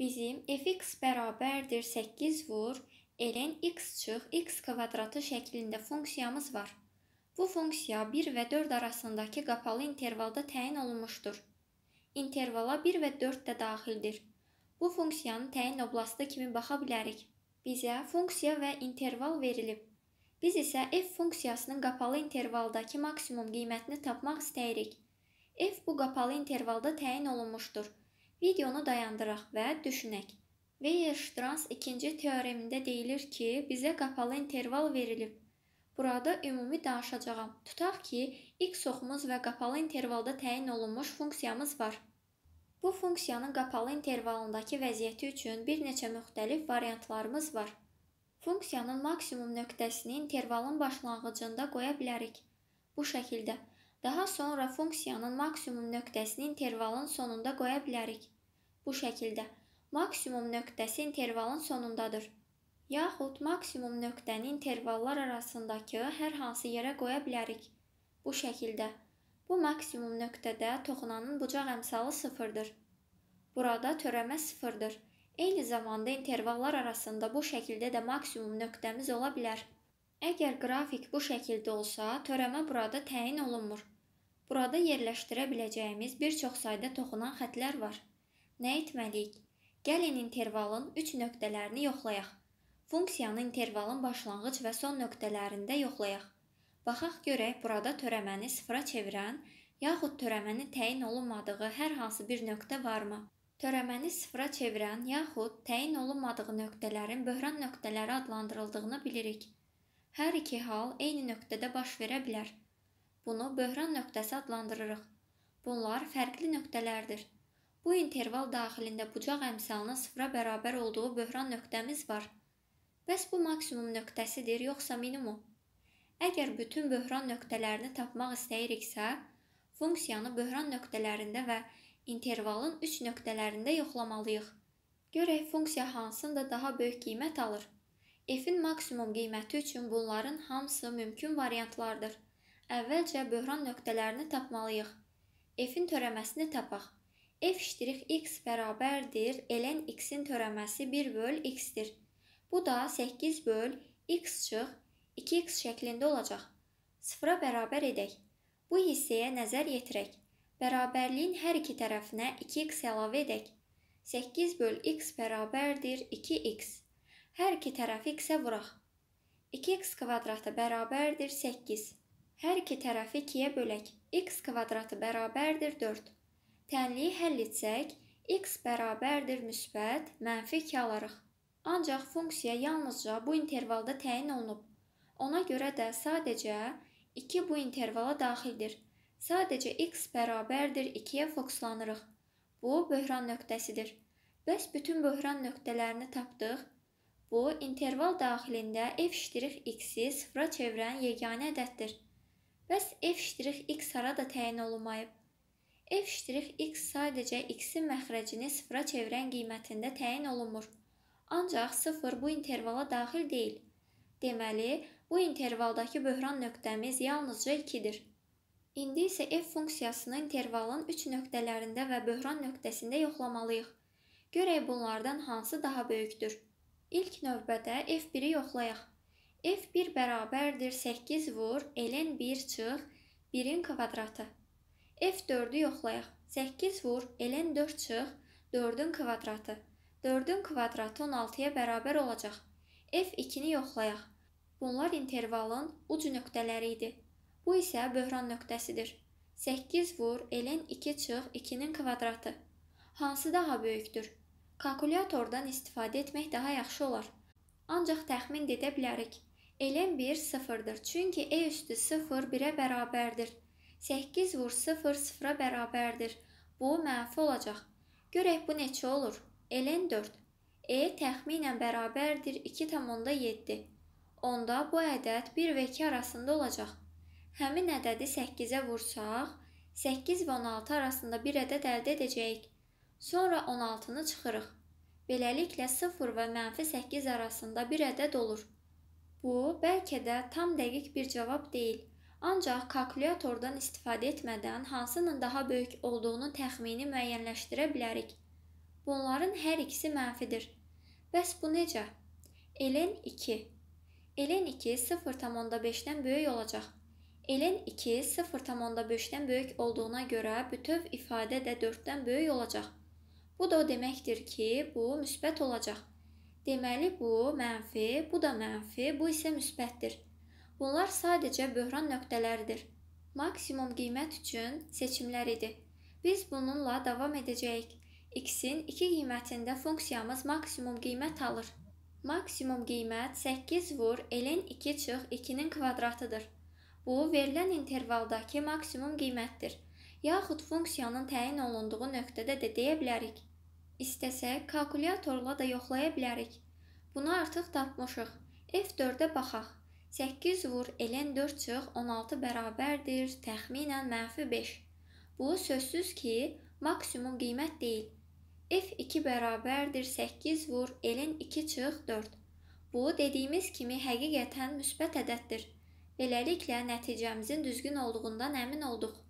Bizim f(x) bərabərdir 8 vur ln x çıx x kvadratı şəklində funksiyamız var. Bu funksiya 1 və 4 arasındakı qapalı intervalda təyin olunmuşdur. İntervala 1 və 4 də daxildir. Bu funksiyanın təyin oblastı kimi baxa bilərik. Bizə funksiya və interval verilib. Biz isə f funksiyasının qapalı intervaldakı maksimum qiymətini tapmaq istəyirik. f bu qapalı intervalda təyin olunmuşdur Videonu dayandıraq və düşünək. Weierstrass ikinci teoremində deyilir ki, bizə qapalı interval verilib. Burada ümumi danışacağam. Tutaq ki, x oxumuz və qapalı intervalda təyin olunmuş funksiyamız var. Bu funksiyanın qapalı intervalındakı vəziyyəti üçün bir neçə müxtəlif variantlarımız var. Funksiyanın maksimum nöqtəsini intervalın başlanğıcında qoya bilərik. Bu şəkildə. Daha sonra funksiyanın maksimum nöqtəsini intervalın sonunda qoya bilərik bu şəkildə. Maksimum nöqtəsi intervalın sonundadır. Yaxud maksimum nöqtəni intervallar arasındakı hər hansı yerə qoya bilərik. Bu şəkildə. Bu maksimum nöqtədə toxunanın bucaq əmsalı sıfırdır. Burada törəmə sıfırdır. Eyni zamanda intervallar arasında bu şəkildə də maksimum nöqtəmiz ola bilər. Əgər qrafik bu şəkildə olsa, törəmə burada təyin olunmur. Burada yerləşdirə biləcəyimiz bir çox sayda toxunan xətlər var. Nə etməliyik? Gəlin intervalın 3 nöqtələrini yoxlayaq. Funksiyanı intervalın başlanğıc və son nöqtələrində yoxlayaq. Baxaq görək burada törəməni sıfıra çevirən yaxud törəməni təyin olunmadığı hər hansı bir nöqtə varmı? Törəməni sıfıra çevirən yaxud təyin olunmadığı nöqtələrin böhran nöqtələri adlandırıldığını bilirik. Hər iki hal eyni nöqtədə baş verə bilər. Bunu böhran nöqtəsi adlandırırıq. Bunlar fərqli nöqtələrdir. Bu interval daxilində bucaq əmsalının sıfıra bərabər olduğu böhran nöqtəmiz var. Bəs bu maksimum nöqtəsidir, yoxsa minimum? Əgər bütün böhran nöqtələrini tapmaq istəyiriksə, funksiyanı böhran nöqtələrində və intervalın 3 nöqtələrində yoxlamalıyıq. Görək funksiya hansında daha böyük qiymət alır. F-in maksimum qiyməti üçün bunların hamısı mümkün variantlardır. Əvvəlcə böhran nöqtələrini tapmalıyıq. F-in törəməsini tapaq f-x bərabərdir ln x-in törəməsi 1 böl x-dir. Bu da 8 böl x çıx 2x şəklində olacaq. Sıfıra bərabər edək. Bu hissəyə nəzər yetirək. Bərabərliyin hər iki tərəfinə 2x əlavə edək. 8 böl x bərabərdir 2x. Hər iki tərəfi x-ə vuraq. 2x kvadratı bərabərdir 8. Hər iki tərəfi 2-yə bölək. x kvadratı bərabərdir 4. Tənliyi həll etsək, x bərabərdir müsbət, mənfi 2 alarıq. Ancaq funksiya yalnızca bu intervalda təyin olunub. Ona görə də sadəcə 2 bu intervala daxildir. Sadəcə x bərabərdir 2-yə fokuslanırıq. Bu böhran nöqtəsidir. Bəs bütün böhran nöqtələrini tapdıq. Bu interval daxilində f(x)-i sıfıra çevirən yeganə ədəddir. Bəs f(x) harada təyin olunmayıb? f(x) sadəcə x-in məxrəcini sıfıra çevirən qiymətində təyin olunmur. Ancaq 0 bu intervala daxil deyil. Deməli, bu intervaldakı böhran nöqtəmiz yalnızca 2-dir. İndi isə f funksiyasını intervalın 3 nöqtələrində və böhran nöqtəsində yoxlamalıyıq. Görək bunlardan hansı daha böyükdür. İlk növbədə f1-i yoxlayaq. f1 bərabərdir 8 vur ln 1 çıx 1-in kvadratı. F4-ü yoxlayaq. 8 vur, elən 4 çıx, 4-ün kvadratı. 4-ün kvadratı 16-ya bərabər olacaq. F2-ni yoxlayaq. Bunlar intervalın uc nöqtələri idi. Bu isə böhran nöqtəsidir. 8 vur, elən 2 çıx, 2-nin kvadratı. Hansı daha böyükdür? Kalkulyatordan istifadə etmək daha yaxşı olar. Ancaq təxmin edə bilərik. Elən 1 sıfırdır, çünki E üstü 0 1-ə bərabərdir. 8 vur 0 sıfıra bərabərdir. Bu mənfi olacaq. Görək bu neçə olur? Ln 4. E təxminən bərabərdir 2,7. Onda bu ədəd 1 və 2 arasında olacaq. Həmin ədədi 8-ə vursaq, 8 və 16 arasında bir ədəd əldə edəcəyik. Sonra 16-nı çıxırıq. Beləliklə 0 və mənfi 8 arasında bir ədəd olur. Bu, bəlkə də tam dəqiq bir cavab deyil. Ancaq kalkulyatordan istifadə etmədən hansının daha böyük olduğunu təxmini müəyyənləşdirə bilərik. Bunların hər ikisi mənfidir. Bəs bu necə? Ln 2 Ln 2 0.5-dən böyük olacaq. Ln 2 0.5-dən böyük olduğuna görə bütöv ifadə də 4-dən böyük olacaq. Bu da o deməkdir ki, bu müsbət olacaq. Deməli bu mənfi, bu da mənfi, bu isə müsbətdir. Bunlar sadəcə böhran nöqtələridir. Maksimum qiymət üçün seçimləridir. Biz bununla davam edəcəyik. X-in 2 qiymətində funksiyamız maksimum qiymət alır. Maksimum qiymət 8 vur ln 2 çıx 2-nin kvadratıdır. Bu, verilən intervaldakı maksimum qiymətdir. Yaxud funksiyanın təyin olunduğu nöqtədə də deyə bilərik. İstəsək, kalkulyatorla da yoxlaya bilərik. Bunu artıq tapmışıq. F4-ə baxaq. 8 vur elin 4 çıx 16 bərabərdir təxminən mənfi 5. Bu sözsüz ki, maksimum qiymət deyil. F 2 bərabərdir 8 vur elin 2 çıx 4. Bu dediyimiz kimi həqiqətən müsbət ədəddir. Beləliklə nəticəmizin düzgün olduğundan əmin olduq.